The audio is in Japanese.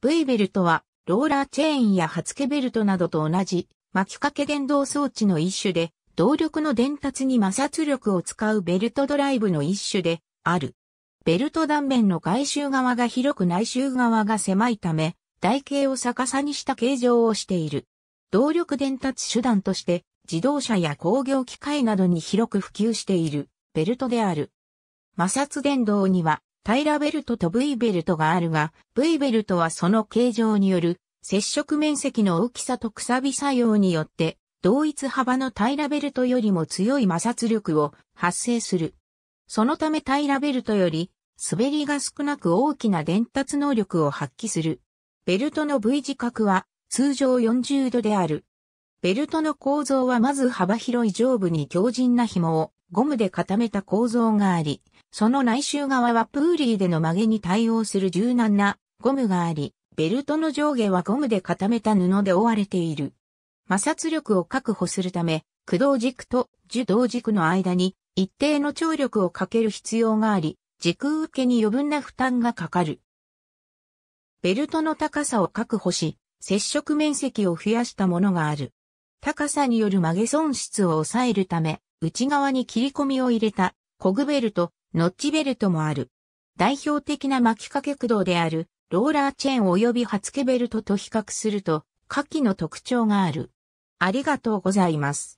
V ベルトは、ローラーチェーンや発付ベルトなどと同じ、巻きかけ電動装置の一種で、動力の伝達に摩擦力を使うベルトドライブの一種で、ある。ベルト断面の外周側が広く内周側が狭いため、台形を逆さにした形状をしている。動力伝達手段として、自動車や工業機械などに広く普及している、ベルトである。摩擦電動には、タイラベルトと V ベルトがあるが、V ベルトはその形状による接触面積の大きさとくさび作用によって、同一幅の平ラベルトよりも強い摩擦力を発生する。そのため平ラベルトより滑りが少なく大きな伝達能力を発揮する。ベルトの V 字角は通常40度である。ベルトの構造はまず幅広い上部に強靭な紐をゴムで固めた構造があり、その内周側はプーリーでの曲げに対応する柔軟なゴムがあり、ベルトの上下はゴムで固めた布で覆われている。摩擦力を確保するため、駆動軸と受動軸の間に一定の張力をかける必要があり、軸受けに余分な負担がかかる。ベルトの高さを確保し、接触面積を増やしたものがある。高さによる曲げ損失を抑えるため、内側に切り込みを入れたコグベルト、ノッチベルトもある。代表的な巻き掛け駆動であるローラーチェーン及びハツケベルトと比較すると下記の特徴がある。ありがとうございます。